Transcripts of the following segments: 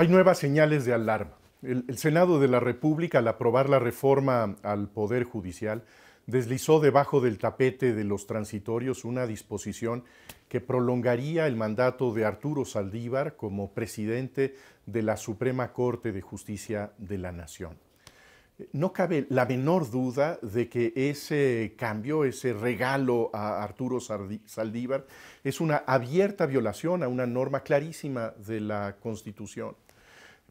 Hay nuevas señales de alarma. El, Senado de la República, al aprobar la reforma al Poder Judicial, deslizó debajo del tapete de los transitorios una disposición que prolongaría el mandato de Arturo Saldívar como presidente de la Suprema Corte de Justicia de la Nación. No cabe la menor duda de que ese cambio, ese regalo a Arturo Saldívar es una abierta violación a una norma clarísima de la Constitución.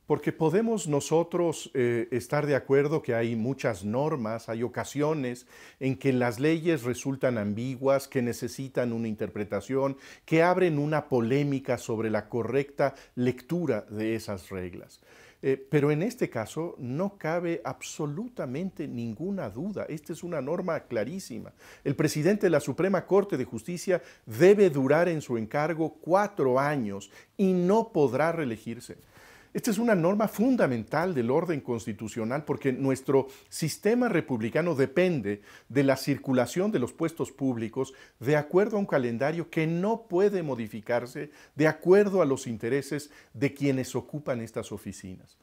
Porque podemos nosotros eh, estar de acuerdo que hay muchas normas, hay ocasiones en que las leyes resultan ambiguas, que necesitan una interpretación, que abren una polémica sobre la correcta lectura de esas reglas. Eh, pero en este caso no cabe absolutamente ninguna duda. Esta es una norma clarísima. El presidente de la Suprema Corte de Justicia debe durar en su encargo cuatro años y no podrá reelegirse. Esta es una norma fundamental del orden constitucional porque nuestro sistema republicano depende de la circulación de los puestos públicos de acuerdo a un calendario que no puede modificarse de acuerdo a los intereses de quienes ocupan estas oficinas.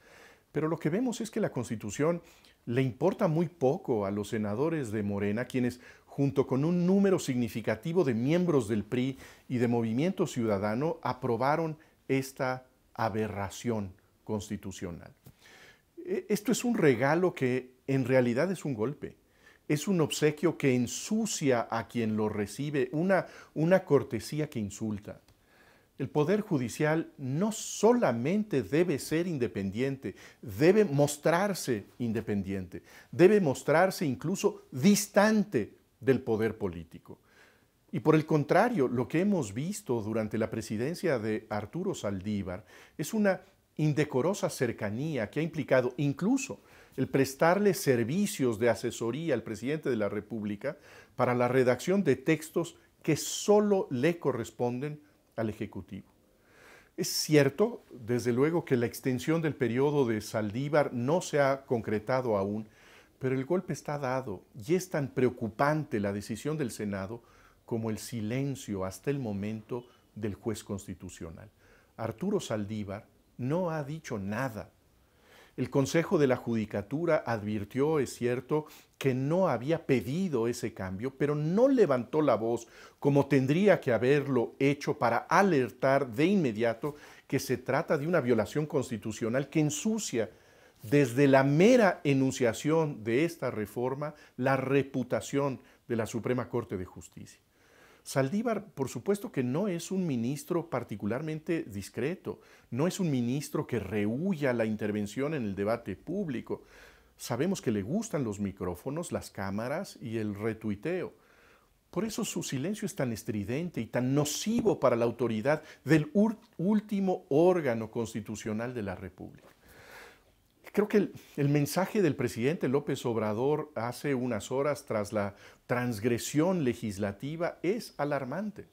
Pero lo que vemos es que la Constitución le importa muy poco a los senadores de Morena, quienes junto con un número significativo de miembros del PRI y de Movimiento Ciudadano, aprobaron esta aberración constitucional. E, esto es un regalo que en realidad es un golpe. Es un obsequio que ensucia a quien lo recibe, una, una cortesía que insulta. El Poder Judicial no solamente debe ser independiente, debe mostrarse independiente, debe mostrarse incluso distante del poder político. Y por el contrario, lo que hemos visto durante la presidencia de Arturo Saldívar es una indecorosa cercanía que ha implicado incluso el prestarle servicios de asesoría al presidente de la República para la redacción de textos que solo le corresponden al Ejecutivo. Es cierto, desde luego, que la extensión del periodo de Saldívar no se ha concretado aún, pero el golpe está dado y es tan preocupante la decisión del Senado como el silencio hasta el momento del juez constitucional. Arturo Saldívar no ha dicho nada. El Consejo de la Judicatura advirtió, es cierto, que no había pedido ese cambio, pero no levantó la voz como tendría que haberlo hecho para alertar de inmediato que se trata de una violación constitucional que ensucia desde la mera enunciación de esta reforma la reputación de la Suprema Corte de Justicia. Saldívar, por supuesto que no es un ministro particularmente discreto, no es un ministro que rehuya la intervención en el debate público. Sabemos que le gustan los micrófonos, las cámaras y el retuiteo. Por eso su silencio es tan estridente y tan nocivo para la autoridad del último órgano constitucional de la República. Creo que el, mensaje del presidente López Obrador hace unas horas tras la transgresión legislativa es alarmante.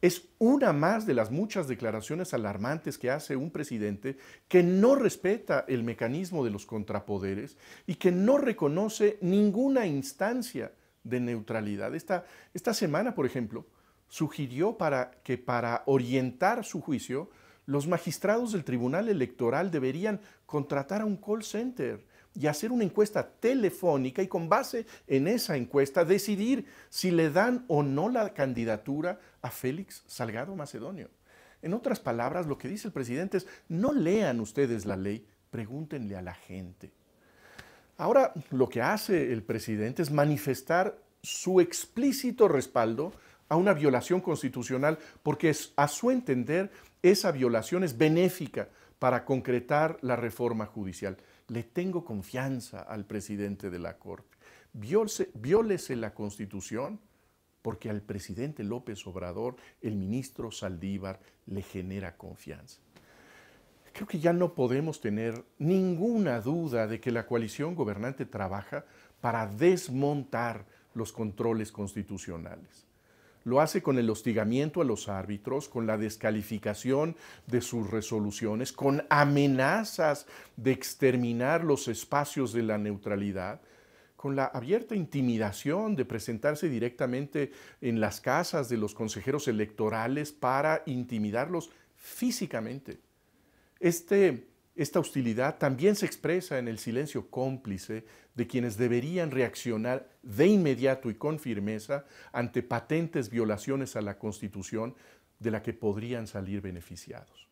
Es una más de las muchas declaraciones alarmantes que hace un presidente que no respeta el mecanismo de los contrapoderes y que no reconoce ninguna instancia de neutralidad. Esta, esta semana, por ejemplo, sugirió para que para orientar su juicio, los magistrados del Tribunal Electoral deberían contratar a un call center y hacer una encuesta telefónica y con base en esa encuesta decidir si le dan o no la candidatura a Félix Salgado Macedonio. En otras palabras, lo que dice el presidente es, no lean ustedes la ley, pregúntenle a la gente. Ahora, lo que hace el presidente es manifestar su explícito respaldo a una violación constitucional porque a su entender esa violación es benéfica para concretar la reforma judicial. Le tengo confianza al presidente de la Corte. viólese la Constitución porque al presidente López Obrador, el ministro Saldívar, le genera confianza. Creo que ya no podemos tener ninguna duda de que la coalición gobernante trabaja para desmontar los controles constitucionales. Lo hace con el hostigamiento a los árbitros, con la descalificación de sus resoluciones, con amenazas de exterminar los espacios de la neutralidad con la abierta intimidación de presentarse directamente en las casas de los consejeros electorales para intimidarlos físicamente. Este esta hostilidad también se expresa en el silencio cómplice de quienes deberían reaccionar de inmediato y con firmeza ante patentes violaciones a la Constitución de la que podrían salir beneficiados.